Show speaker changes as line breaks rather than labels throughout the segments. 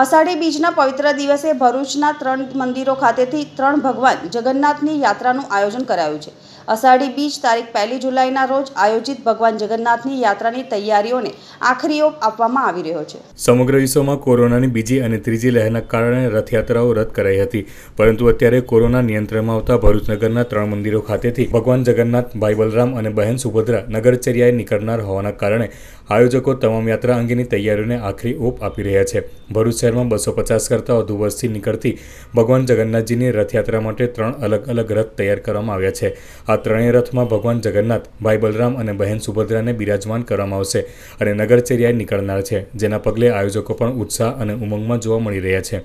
અષાઢી બીજના પવિત્ર દિવસે ભરૂચના ત્રણ મંદિરો ખાતેથી ત્રણ ભગવાન જગન્નાથની યાત્રાનું આયોજન કરાયું છે અષાઢી બીજ તારીખ પહેલી જુલાઈના રોજ આયોજિત ભગવાન જગન્નાથની યાત્રાની તૈયારીઓને આખરી ઓપ આપવામાં આવી રહ્યો છે
સમગ્ર વિશ્વમાં કોરોનાની બીજી અને ત્રીજી લહેરના કારણે રથયાત્રાઓ રદ કરાઈ હતી પરંતુ અત્યારે કોરોના નિયંત્રણમાં આવતા ભરૂચનગરના ત્રણ મંદિરો ખાતેથી ભગવાન જગન્નાથ ભાઈ બલરામ અને બહેન સુભદ્રા નગરચર્યાએ નીકળનાર હોવાના કારણે આયોજકો તમામ યાત્રા અંગેની તૈયારીઓને આખરી ઓપ આપી રહ્યા છે ભરૂચ શહેરમાં બસો પચાસ કરતાં વધુ વર્ષથી નીકળતી ભગવાન જગન્નાથજીની રથયાત્રા માટે ત્રણ અલગ અલગ રથ તૈયાર કરવામાં આવ્યા છે આ ત્રણેય રથમાં ભગવાન જગન્નાથ ભાઈ બલરામ અને બહેન સુભદ્રાને બિરાજમાન કરવામાં આવશે અને નગરચર્યાએ નીકળનાર છે જેના પગલે આયોજકો પણ ઉત્સાહ અને ઉમંગમાં જોવા મળી રહ્યા છે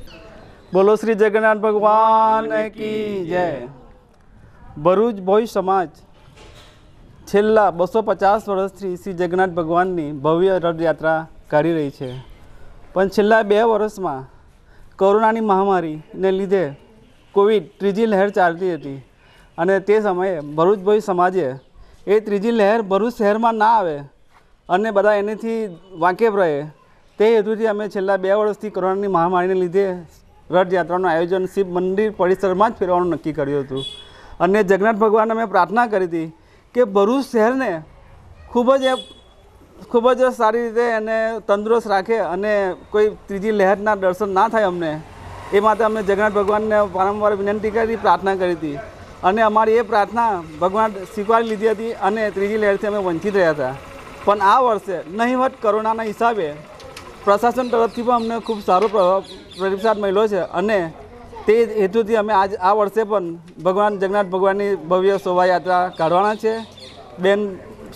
બોલો શ્રી જગન્નાથ ભગવાન કી જય ભરૂચ ભોઈ સમાજ છેલ્લા બસો પચાસ વર્ષથી શ્રી જગન્નાથ ભગવાનની ભવ્ય રથયાત્રા કાઢી રહી છે પણ છેલ્લા બે વર્ષમાં કોરોનાની મહામારીને લીધે કોવિડ ત્રીજી લહેર ચાલતી હતી અને તે સમયે ભરૂચભાઈ સમાજે એ ત્રીજી લહેર ભરૂચ શહેરમાં ના આવે અને બધા એનેથી વાકેફ રહે તે હેતુથી અમે છેલ્લા બે વર્ષથી કોરોનાની મહામારીને લીધે રથયાત્રાનું આયોજન શિવ મંદિર પરિસરમાં જ ફેરવાનું નક્કી કર્યું હતું અને જગન્નાથ ભગવાન અમે પ્રાર્થના કરી હતી કે ભરૂચ શહેરને ખૂબ જ ખૂબ જ સારી રીતે એને તંદુરસ્ત રાખે અને કોઈ ત્રીજી લહેરના દર્શન ના થાય અમને એ માટે અમે જગન્નાથ ભગવાનને વારંવાર વિનંતી કરી પ્રાર્થના કરી હતી અને અમારી એ પ્રાર્થના ભગવાન સ્વીકારી લીધી હતી અને ત્રીજી લહેરથી અમે વંચિત રહ્યા હતા પણ આ વર્ષે નહીવત કરોનાના હિસાબે પ્રશાસન તરફથી પણ અમને ખૂબ સારો પ્રતિસાદ મળ્યો છે અને તે હેતુથી અમે આજ આ વર્ષે પણ ભગવાન જગન્નાથ ભગવાનની ભવ્ય શોભાયાત્રા કાઢવાના છે બેન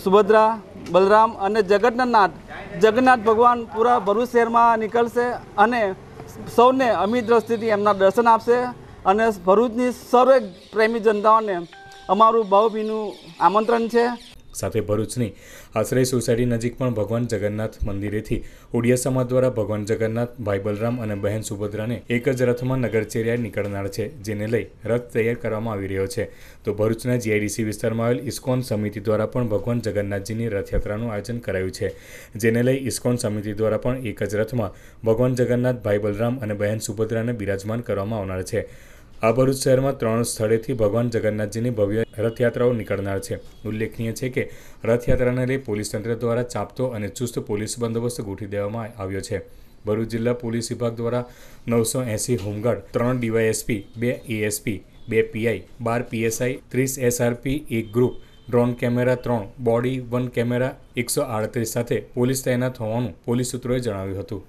સુભદ્રા બલરામ અને જગન્નાથ જગન્નાથ ભગવાન પૂરા ભરૂચ શહેરમાં નીકળશે અને સૌને અમિત દ્રષ્ટિથી એમના દર્શન આપશે અને ભરૂચની સર્વે પ્રેમી જનતાઓને અમારું ભાવભીનું આમંત્રણ છે
સાથે ભરૂચની આશ્રય સોસાયટી નજીક પણ ભગવાન જગન્નાથ મંદિરેથી ઓડિયા સમાજ દ્વારા ભગવાન જગન્નાથ ભાઈ બલરામ અને બહેન સુભદ્રાને એક જ રથમાં નગરચેરિયા નીકળનાર છે જેને લઈ રથ તૈયાર કરવામાં આવી રહ્યો છે તો ભરૂચના જીઆઈડીસી વિસ્તારમાં આવેલ ઇસ્કોન સમિતિ દ્વારા પણ ભગવાન જગન્નાથજીની રથયાત્રાનું આયોજન કરાયું છે જેને લઈ ઇસ્કોન સમિતિ દ્વારા પણ એક જ રથમાં ભગવાન જગન્નાથ ભાઈ બલરામ અને બહેન સુભદ્રાને બિરાજમાન કરવામાં આવનાર છે આ ભરૂચ શહેરમાં ત્રણ સ્થળેથી ભગવાન જગન્નાથજીની ભવ્ય રથયાત્રાઓ નીકળનાર છે ઉલ્લેખનીય છે કે રથયાત્રાને લઈ પોલીસ તંત્ર દ્વારા ચાપતો અને ચુસ્ત પોલીસ બંદોબસ્ત ગોઠવી દેવામાં આવ્યો છે ભરૂચ જિલ્લા પોલીસ વિભાગ દ્વારા નવસો એંસી હોમગાર્ડ ત્રણ ડીવાયએસપી બે એએસપી બે પીઆઈ બાર પીએસઆઈ ત્રીસ એસઆરપી એક ગ્રુપ ડ્રોન કેમેરા ત્રણ બોડી વન કેમેરા એકસો આડત્રીસ સાથે પોલીસ તૈનાત હોવાનું પોલીસ સૂત્રોએ જણાવ્યું હતું